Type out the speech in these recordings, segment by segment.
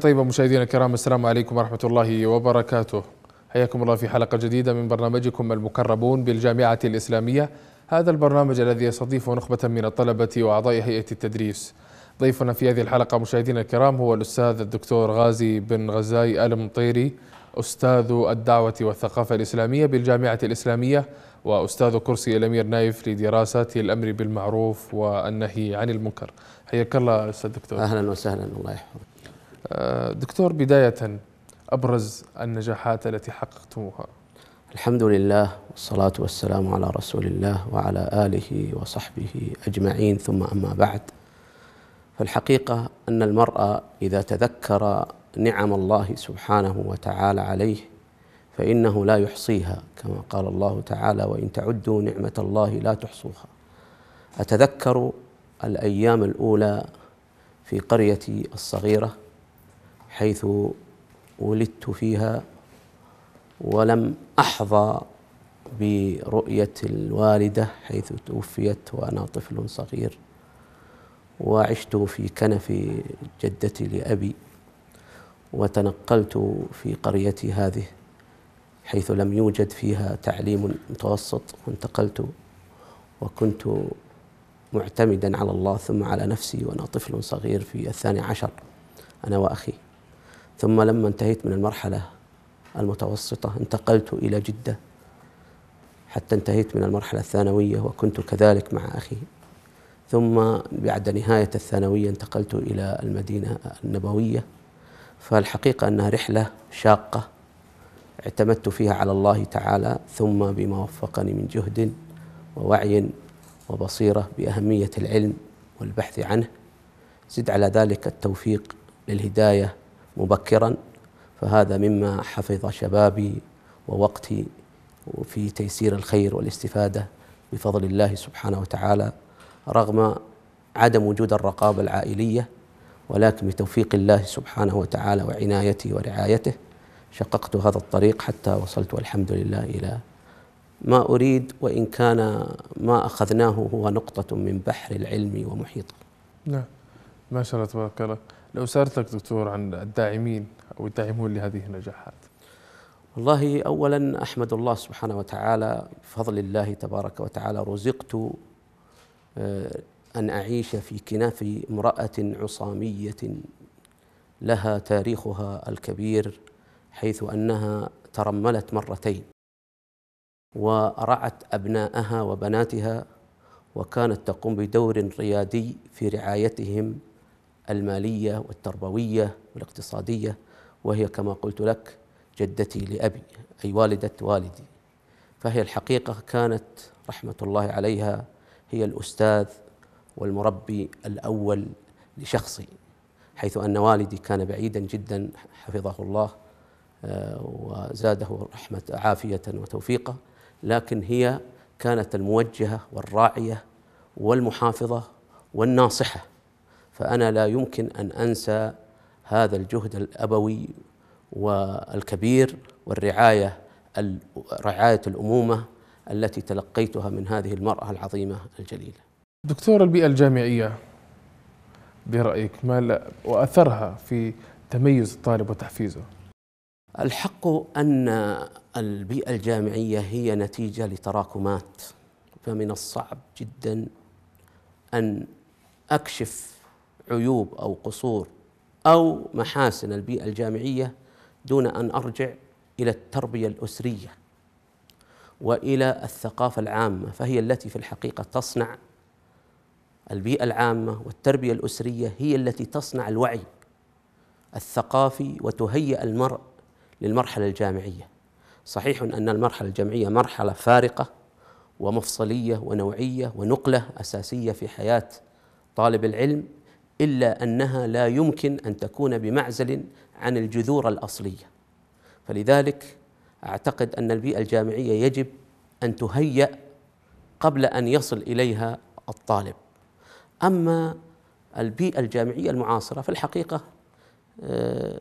طيبة مشاهدينا الكرام السلام عليكم ورحمة الله وبركاته حياكم الله في حلقة جديدة من برنامجكم المكربون بالجامعة الإسلامية هذا البرنامج الذي يستضيف نخبة من الطلبة وأعضاء هيئة التدريس ضيفنا في هذه الحلقة مشاهدينا الكرام هو الأستاذ الدكتور غازي بن غزاي المطيري أستاذ الدعوة والثقافة الإسلامية بالجامعة الإسلامية وأستاذ كرسي الأمير نايف لدراسات الأمر بالمعروف والنهي عن المنكر حياك الله أستاذ دكتور أهلا وسهلا الله يحفظك آه، دكتور بداية أبرز النجاحات التي حققتموها الحمد لله والصلاة والسلام على رسول الله وعلى آله وصحبه أجمعين ثم أما بعد فالحقيقة أن المرأة إذا تذكر نعم الله سبحانه وتعالى عليه فإنه لا يحصيها كما قال الله تعالى وإن تعدوا نعمة الله لا تحصوها أتذكر الأيام الأولى في قريتي الصغيرة حيث ولدت فيها ولم أحظى برؤية الوالدة حيث توفيت وأنا طفل صغير وعشت في كنف جدتي لأبي وتنقلت في قريتي هذه حيث لم يوجد فيها تعليم متوسط وانتقلت وكنت معتمدا على الله ثم على نفسي وأنا طفل صغير في الثاني عشر أنا وأخي ثم لما انتهيت من المرحلة المتوسطة انتقلت إلى جدة حتى انتهيت من المرحلة الثانوية وكنت كذلك مع أخي ثم بعد نهاية الثانوية انتقلت إلى المدينة النبوية فالحقيقة أنها رحلة شاقة اعتمدت فيها على الله تعالى ثم بما وفقني من جهد ووعي وبصيرة بأهمية العلم والبحث عنه زد على ذلك التوفيق للهداية مبكرا فهذا مما حفظ شبابي ووقتي في تيسير الخير والاستفادة بفضل الله سبحانه وتعالى رغم عدم وجود الرقابة العائلية ولكن بتوفيق الله سبحانه وتعالى وعنايته ورعايته شققت هذا الطريق حتى وصلت والحمد لله إلى ما أريد وإن كان ما أخذناه هو نقطة من بحر العلم ومحيطه نعم ما شاء الله تبارك الله لو سألتك دكتور عن الداعمين أو الداعمون لهذه النجاحات والله أولا أحمد الله سبحانه وتعالى بفضل الله تبارك وتعالى رزقت آه، أن أعيش في كناف امرأة عصامية لها تاريخها الكبير حيث أنها ترملت مرتين ورعت أبناءها وبناتها وكانت تقوم بدور ريادي في رعايتهم المالية والتربوية والاقتصادية وهي كما قلت لك جدتي لأبي أي والدة والدي فهي الحقيقة كانت رحمة الله عليها هي الأستاذ والمربي الأول لشخصي حيث أن والدي كان بعيدا جدا حفظه الله آه، وزاده رحمة عافية وتوفيقا لكن هي كانت الموجهة والراعية والمحافظة والناصحة فأنا لا يمكن أن أنسى هذا الجهد الأبوي والكبير والرعاية رعاية الأمومة التي تلقيتها من هذه المرأة العظيمة الجليلة دكتور البيئة الجامعية برأيك ما وأثرها في تميز الطالب وتحفيزه الحق أن البيئة الجامعية هي نتيجة لتراكمات فمن الصعب جدا أن أكشف عيوب او قصور او محاسن البيئه الجامعيه دون ان ارجع الى التربيه الاسريه والى الثقافه العامه فهي التي في الحقيقه تصنع البيئه العامه والتربيه الاسريه هي التي تصنع الوعي الثقافي وتهيئ المرء للمرحله الجامعيه صحيح ان المرحله الجامعيه مرحله فارقه ومفصليه ونوعيه ونقله اساسيه في حياه طالب العلم إلا أنها لا يمكن أن تكون بمعزل عن الجذور الأصلية فلذلك أعتقد أن البيئة الجامعية يجب أن تهيأ قبل أن يصل إليها الطالب أما البيئة الجامعية المعاصرة في الحقيقة آه،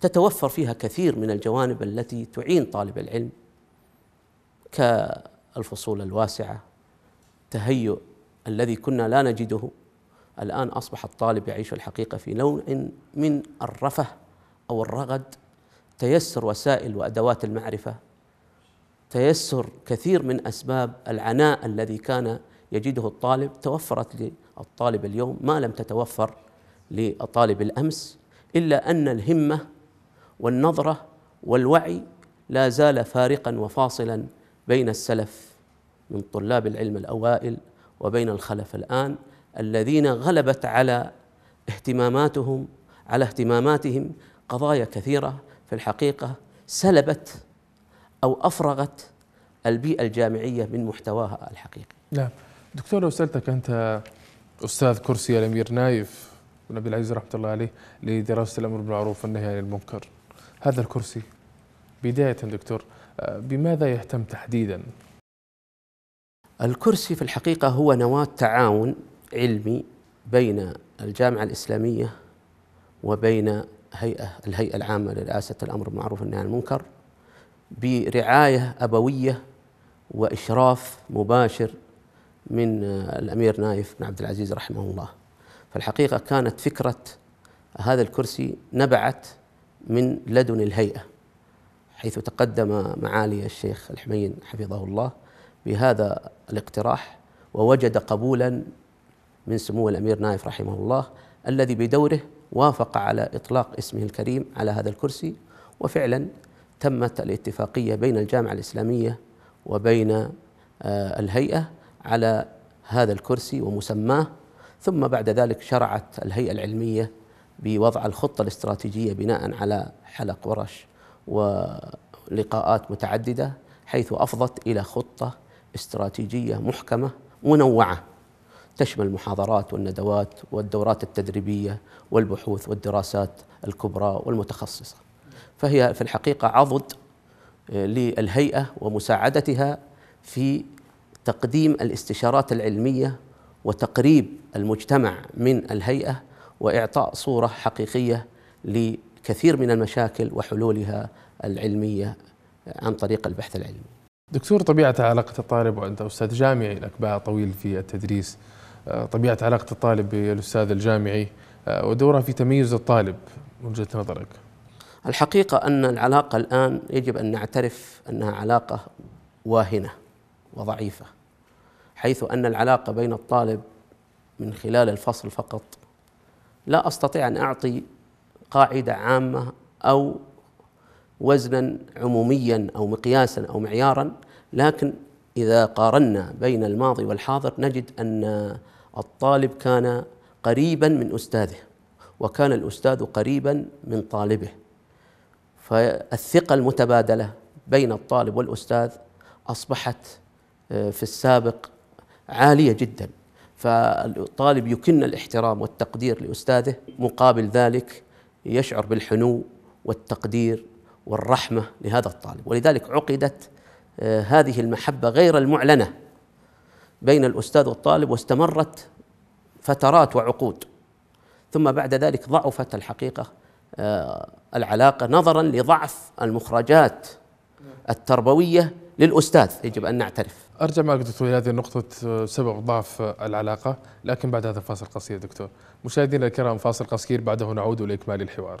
تتوفر فيها كثير من الجوانب التي تعين طالب العلم كالفصول الواسعة تهيؤ الذي كنا لا نجده الآن أصبح الطالب يعيش الحقيقة في نوع من الرفه أو الرغد تيسر وسائل وأدوات المعرفة تيسر كثير من أسباب العناء الذي كان يجده الطالب توفرت للطالب اليوم ما لم تتوفر لطالب الأمس إلا أن الهمة والنظرة والوعي لا زال فارقا وفاصلا بين السلف من طلاب العلم الأوائل وبين الخلف الآن الذين غلبت على اهتماماتهم على اهتماماتهم قضايا كثيره في الحقيقه سلبت او افرغت البيئه الجامعيه من محتواها الحقيقي. نعم. دكتور لو سالتك انت استاذ كرسي الامير نايف بن عبد العزيز رحمه الله عليه لدراسه الامر بالمعروف والنهي عن المنكر. هذا الكرسي بدايه دكتور بماذا يهتم تحديدا؟ الكرسي في الحقيقه هو نواه تعاون علمي بين الجامعة الإسلامية وبين هيئة الهيئة العامة لرئاسة الأمر بالمعروف والنهي عن المنكر برعاية أبوية وإشراف مباشر من الأمير نايف بن عبد العزيز رحمه الله فالحقيقة كانت فكرة هذا الكرسي نبعت من لدن الهيئة حيث تقدم معالي الشيخ الحمين حفظه الله بهذا الاقتراح ووجد قبولا من سمو الامير نايف رحمه الله الذي بدوره وافق على اطلاق اسمه الكريم على هذا الكرسي وفعلا تمت الاتفاقيه بين الجامعه الاسلاميه وبين آه، الهيئه على هذا الكرسي ومسماه ثم بعد ذلك شرعت الهيئه العلميه بوضع الخطه الاستراتيجيه بناء على حلق ورش ولقاءات متعدده حيث افضت الى خطه استراتيجيه محكمه منوعه تشمل المحاضرات والندوات والدورات التدريبية والبحوث والدراسات الكبرى والمتخصصة فهي في الحقيقة عضد آه، للهيئة ومساعدتها في تقديم الاستشارات العلمية وتقريب المجتمع من الهيئة وإعطاء صورة حقيقية لكثير من المشاكل وحلولها العلمية عن طريق البحث العلمي دكتور طبيعة علاقة الطالب وأنت أستاذ جامعي لك باع طويل في التدريس طبيعه علاقه الطالب بالاستاذ الجامعي آه، ودورها في تميز الطالب من وجهه نظرك؟ الحقيقه ان العلاقه الان يجب ان نعترف انها علاقه واهنه وضعيفه حيث ان العلاقه بين الطالب من خلال الفصل فقط لا استطيع ان اعطي قاعده عامه او وزنا عموميا او مقياسا او معيارا لكن اذا قارنا بين الماضي والحاضر نجد ان الطالب كان قريبا من أستاذه وكان الأستاذ قريبا من طالبه فالثقة المتبادلة بين الطالب والأستاذ أصبحت آه، في السابق عالية جدا فالطالب يكن الاحترام والتقدير لأستاذه مقابل ذلك يشعر بالحنو والتقدير والرحمة لهذا الطالب ولذلك عقدت آه، هذه المحبة غير المعلنة بين الاستاذ والطالب واستمرت فترات وعقود ثم بعد ذلك ضعفت الحقيقه آه، العلاقه نظرا لضعف المخرجات التربويه للاستاذ يجب ان نعترف. ارجع معك دكتور الى هذه النقطه سبب ضعف العلاقه لكن بعد هذا الفاصل القصير دكتور. مشاهدينا الكرام فاصل قصير بعده نعود لاكمال الحوار.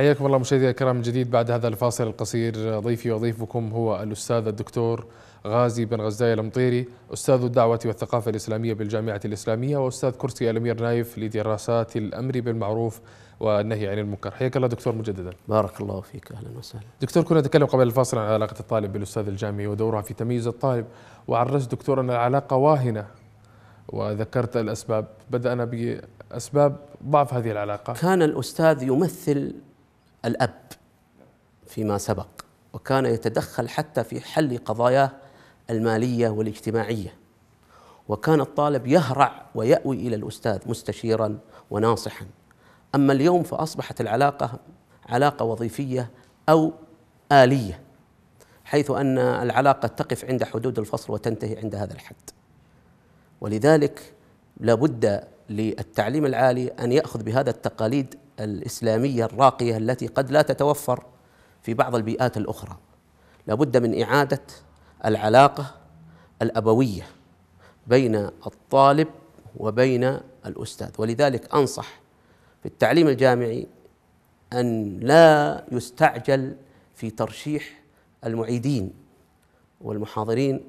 حياكم الله مشاهدينا الكرام من جديد بعد هذا الفاصل القصير ضيفي وضيفكم هو الاستاذ الدكتور غازي بن غزاية المطيري استاذ الدعوه والثقافه الاسلاميه بالجامعه الاسلاميه واستاذ كرسي الامير نايف لدراسات الامر بالمعروف والنهي عن المنكر حياك الله دكتور مجددا بارك الله فيك اهلا وسهلا دكتور كنا نتكلم قبل الفاصل عن علاقه الطالب بالاستاذ الجامعي ودورها في تمييز الطالب وعرجت دكتور ان العلاقه واهنه وذكرت الاسباب بدانا باسباب ضعف هذه العلاقه كان الاستاذ يمثل الأب فيما سبق وكان يتدخل حتى في حل قضاياه المالية والاجتماعية وكان الطالب يهرع ويأوي إلى الأستاذ مستشيرا وناصحا أما اليوم فأصبحت العلاقة علاقة وظيفية أو آلية حيث أن العلاقة تقف عند حدود الفصل وتنتهي عند هذا الحد ولذلك لابد للتعليم العالي أن يأخذ بهذا التقاليد الإسلامية الراقية التي قد لا تتوفر في بعض البيئات الأخرى لابد من إعادة العلاقة الأبوية بين الطالب وبين الأستاذ ولذلك أنصح في التعليم الجامعي أن لا يستعجل في ترشيح المعيدين والمحاضرين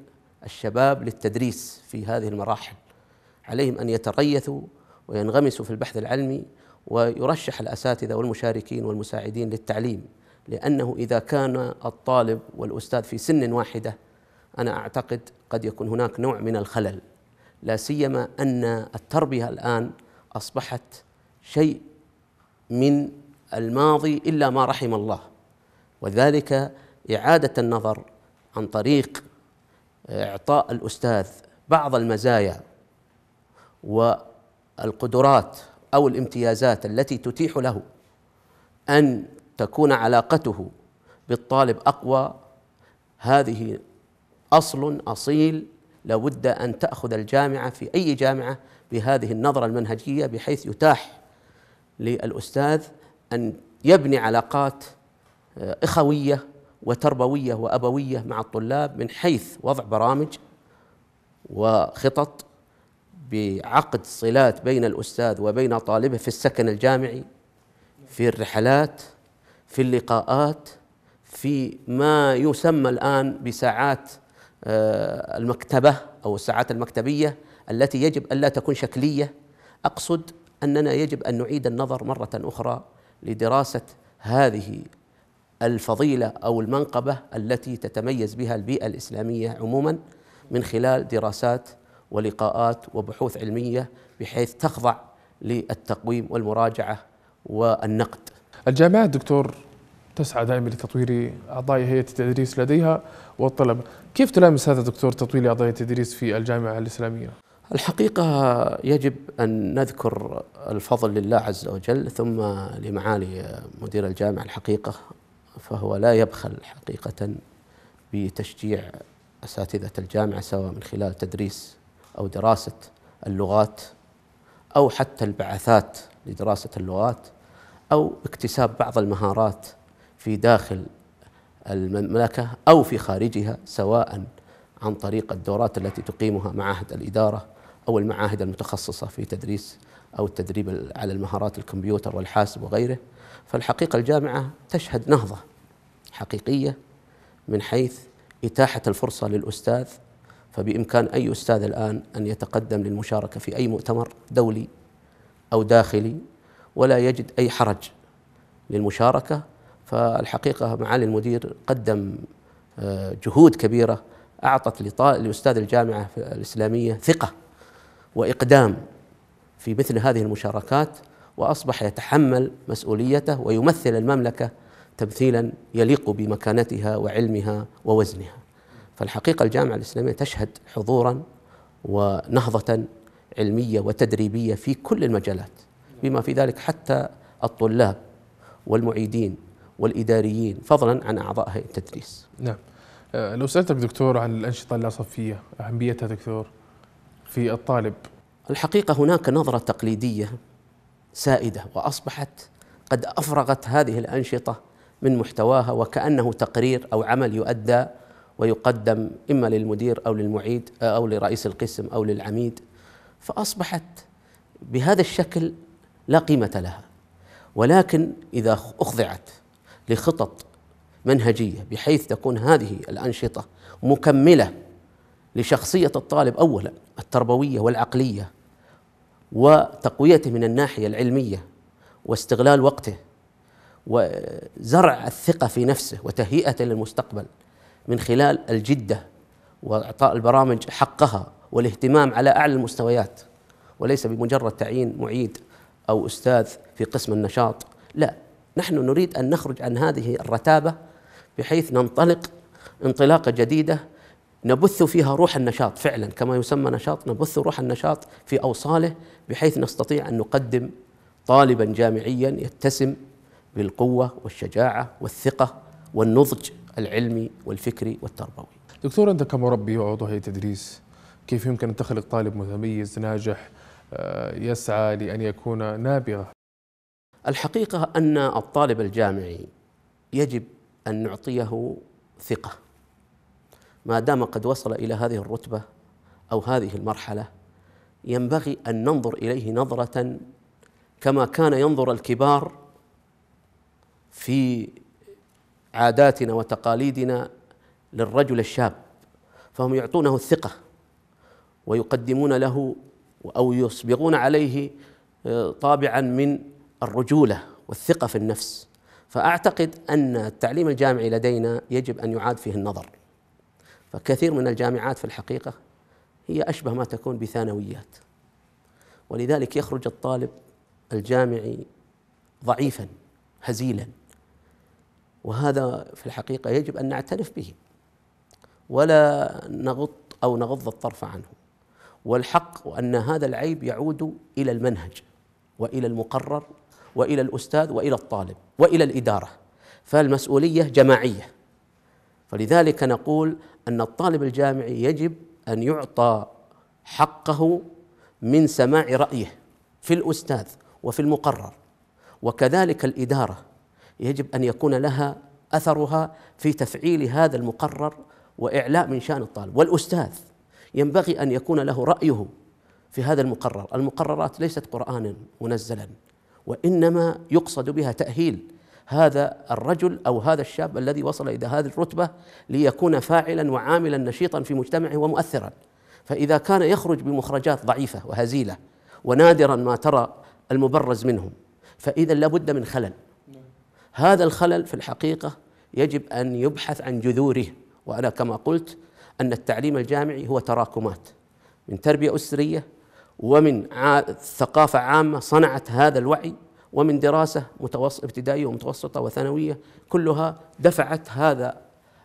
الشباب للتدريس في هذه المراحل عليهم أن يتريثوا وينغمسوا في البحث العلمي ويرشح الاساتذه والمشاركين والمساعدين للتعليم لانه اذا كان الطالب والاستاذ في سن واحده انا اعتقد قد يكون هناك نوع من الخلل لا سيما ان التربيه الان اصبحت شيء من الماضي الا ما رحم الله وذلك اعاده النظر عن طريق اعطاء الاستاذ بعض المزايا والقدرات او الامتيازات التي تتيح له ان تكون علاقته بالطالب اقوى هذه اصل اصيل لابد ان تاخذ الجامعه في اي جامعه بهذه النظره المنهجيه بحيث يتاح للاستاذ ان يبني علاقات آه، اخويه وتربويه وابويه مع الطلاب من حيث وضع برامج وخطط بعقد صلات بين الأستاذ وبين طالبه في السكن الجامعي في الرحلات في اللقاءات في ما يسمى الآن بساعات آه، المكتبة أو الساعات المكتبية التي يجب ألا تكون شكلية أقصد أننا يجب أن نعيد النظر مرة أخرى لدراسة هذه الفضيلة أو المنقبة التي تتميز بها البيئة الإسلامية عموما من خلال دراسات ولقاءات وبحوث علميه بحيث تخضع للتقويم والمراجعه والنقد. الجامعات دكتور تسعى دائما لتطوير اعضاء هيئه التدريس لديها والطلبه، كيف تلامس هذا دكتور تطوير اعضاء التدريس في الجامعه الاسلاميه؟ الحقيقة يجب أن نذكر الفضل لله عز وجل ثم لمعالي مدير الجامعة الحقيقة فهو لا يبخل حقيقة بتشجيع أساتذة الجامعة سواء من خلال تدريس أو دراسة اللغات أو حتى البعثات لدراسة اللغات أو اكتساب بعض المهارات في داخل المملكة أو في خارجها سواء عن طريق الدورات التي تقيمها معاهد الإدارة أو المعاهد المتخصصة في تدريس أو التدريب على المهارات الكمبيوتر والحاسب وغيره فالحقيقة الجامعة تشهد نهضة حقيقية من حيث إتاحة الفرصة للأستاذ فبإمكان أي أستاذ الآن أن يتقدم للمشاركة في أي مؤتمر دولي أو داخلي ولا يجد أي حرج للمشاركة فالحقيقة معالي المدير قدم آه، جهود كبيرة أعطت لأستاذ الجامعة الإسلامية ثقة وإقدام في مثل هذه المشاركات وأصبح يتحمل مسؤوليته ويمثل المملكة تمثيلا يليق بمكانتها وعلمها ووزنها فالحقيقة الجامعة الإسلامية تشهد حضورا ونهضة علمية وتدريبية في كل المجالات بما في ذلك حتى الطلاب والمعيدين والإداريين فضلا عن أعضاء هيئة التدريس نعم آه، لو سألتك دكتور عن الأنشطة اللاصفية أهميتها دكتور في الطالب الحقيقة هناك نظرة تقليدية سائدة وأصبحت قد أفرغت هذه الأنشطة من محتواها وكأنه تقرير أو عمل يؤدى ويقدم إما للمدير أو للمعيد آه، أو لرئيس القسم أو للعميد فأصبحت بهذا الشكل لا قيمة لها ولكن إذا أخضعت لخطط منهجية بحيث تكون هذه الأنشطة مكملة لشخصية الطالب أولا التربوية والعقلية وتقويته من الناحية العلمية واستغلال وقته وزرع الثقة في نفسه وتهيئته للمستقبل من خلال الجده واعطاء البرامج حقها والاهتمام على اعلى المستويات وليس بمجرد تعيين معيد او استاذ في قسم النشاط لا نحن نريد ان نخرج عن هذه الرتابه بحيث ننطلق انطلاقه جديده نبث فيها روح النشاط فعلا كما يسمى نشاط نبث روح النشاط في اوصاله بحيث نستطيع ان نقدم طالبا جامعيا يتسم بالقوه والشجاعه والثقه والنضج العلمي والفكري والتربوي دكتور أنت كمربي وعضو هيئة تدريس كيف يمكن أن تخلق طالب متميز ناجح آه، يسعى لأن يكون نابغة الحقيقة أن الطالب الجامعي يجب أن نعطيه ثقة ما دام قد وصل إلى هذه الرتبة أو هذه المرحلة ينبغي أن ننظر إليه نظرة كما كان ينظر الكبار في عاداتنا وتقاليدنا للرجل الشاب فهم يعطونه الثقه ويقدمون له او يصبغون عليه آه، طابعا من الرجوله والثقه في النفس فاعتقد ان التعليم الجامعي لدينا يجب ان يعاد فيه النظر فكثير من الجامعات في الحقيقه هي اشبه ما تكون بثانويات ولذلك يخرج الطالب الجامعي ضعيفا هزيلا وهذا في الحقيقة يجب أن نعترف به ولا نغط أو نغض الطرف عنه والحق أن هذا العيب يعود إلى المنهج وإلى المقرر وإلى الأستاذ وإلى الطالب وإلى الإدارة فالمسؤولية جماعية فلذلك نقول أن الطالب الجامعي يجب أن يعطى حقه من سماع رأيه في الأستاذ وفي المقرر وكذلك الإدارة يجب ان يكون لها اثرها في تفعيل هذا المقرر واعلاء من شان الطالب والاستاذ ينبغي ان يكون له رايه في هذا المقرر المقررات ليست قرانا منزلا وانما يقصد بها تاهيل هذا الرجل او هذا الشاب الذي وصل الى هذه الرتبه ليكون فاعلا وعاملا نشيطا في مجتمعه ومؤثرا فاذا كان يخرج بمخرجات ضعيفه وهزيله ونادرا ما ترى المبرز منهم فاذا لابد من خلل هذا الخلل في الحقيقه يجب ان يبحث عن جذوره وانا كما قلت ان التعليم الجامعي هو تراكمات من تربيه اسريه ومن ثقافه عامه صنعت هذا الوعي ومن دراسه متوسط ابتدائيه ومتوسطه وثانويه كلها دفعت هذا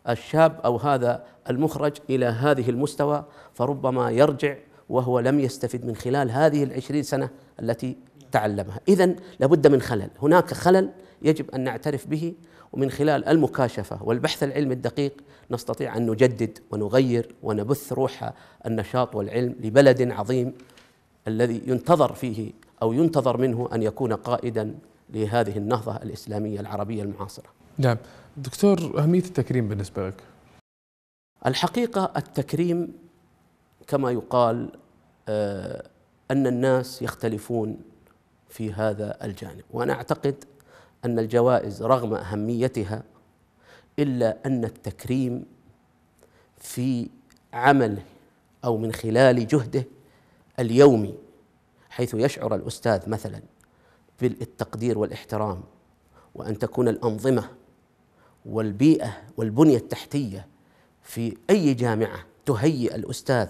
الشاب او هذا المخرج الى هذه المستوى فربما يرجع وهو لم يستفد من خلال هذه العشرين سنه التي تعلمها إذا لابد من خلل هناك خلل يجب ان نعترف به ومن خلال المكاشفه والبحث العلمي الدقيق نستطيع ان نجدد ونغير ونبث روح النشاط والعلم لبلد عظيم الذي ينتظر فيه او ينتظر منه ان يكون قائدا لهذه النهضه الاسلاميه العربيه المعاصره. نعم، دكتور اهميه التكريم بالنسبه لك؟ الحقيقه التكريم كما يقال آه، ان الناس يختلفون في هذا الجانب وانا اعتقد أن الجوائز رغم أهميتها إلا أن التكريم في عمله أو من خلال جهده اليومي حيث يشعر الأستاذ مثلا بالتقدير والاحترام وأن تكون الأنظمة والبيئة والبنية التحتية في أي جامعة تهيئ الأستاذ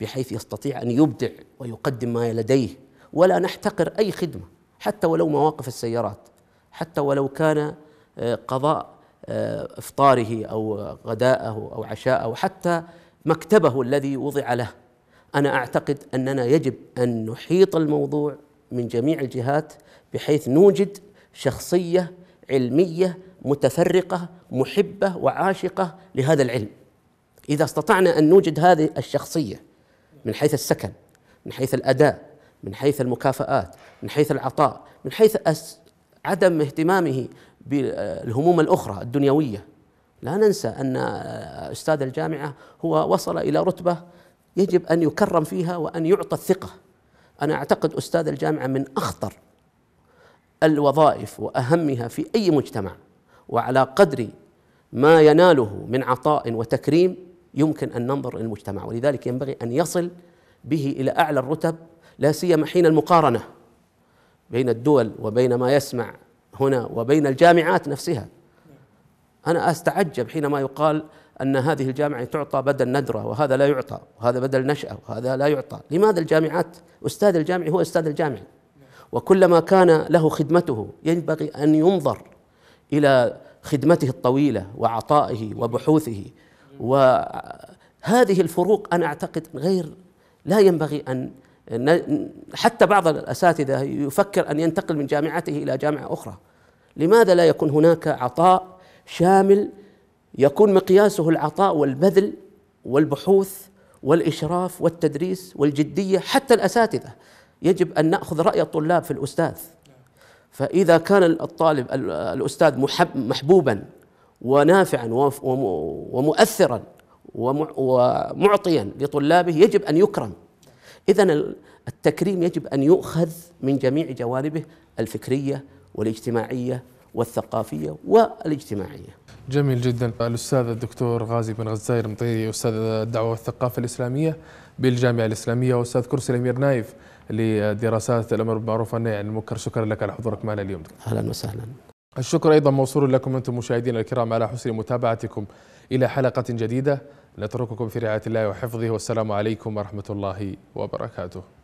بحيث يستطيع أن يبدع ويقدم ما لديه ولا نحتقر أي خدمة حتى ولو مواقف السيارات حتى ولو كان آه، قضاء آه، افطاره او غداءه او عشاءه حتى مكتبه الذي وضع له انا اعتقد اننا يجب ان نحيط الموضوع من جميع الجهات بحيث نوجد شخصيه علميه متفرقه محبه وعاشقه لهذا العلم اذا استطعنا ان نوجد هذه الشخصيه من حيث السكن من حيث الاداء من حيث المكافآت من حيث العطاء من حيث عدم اهتمامه بالهموم الاخرى الدنيويه لا ننسى ان استاذ الجامعه هو وصل الى رتبه يجب ان يكرم فيها وان يعطى الثقه انا اعتقد استاذ الجامعه من اخطر الوظائف واهمها في اي مجتمع وعلى قدر ما يناله من عطاء وتكريم يمكن ان ننظر للمجتمع ولذلك ينبغي ان يصل به الى اعلى الرتب لا سيما حين المقارنه بين الدول وبين ما يسمع هنا وبين الجامعات نفسها أنا أستعجب حينما يقال أن هذه الجامعة تعطى بدل ندرة وهذا لا يعطى وهذا بدل نشأة وهذا لا يعطى لماذا الجامعات أستاذ الجامعي هو أستاذ الجامع وكلما كان له خدمته ينبغي أن ينظر إلى خدمته الطويلة وعطائه وبحوثه وهذه الفروق أنا أعتقد غير لا ينبغي أن حتى بعض الاساتذه يفكر ان ينتقل من جامعته الى جامعه اخرى لماذا لا يكون هناك عطاء شامل يكون مقياسه العطاء والبذل والبحوث والاشراف والتدريس والجديه حتى الاساتذه يجب ان ناخذ راي الطلاب في الاستاذ فاذا كان الطالب الاستاذ محبوبا ونافعا ومؤثرا ومعطيا لطلابه يجب ان يكرم إذا التكريم يجب أن يؤخذ من جميع جوانبه الفكرية والاجتماعية والثقافية والاجتماعية جميل جدا الأستاذ الدكتور غازي بن غزاير مطيري أستاذ الدعوة والثقافة الإسلامية بالجامعة الإسلامية وأستاذ كرسي الأمير نايف لدراسات الأمر بالمعروف والنهي عن المنكر شكرا لك على حضورك معنا اليوم أهلا وسهلا الشكر أيضا موصول لكم أنتم مشاهدينا الكرام على حسن متابعتكم إلى حلقة جديدة نترككم في رعاية الله وحفظه والسلام عليكم ورحمة الله وبركاته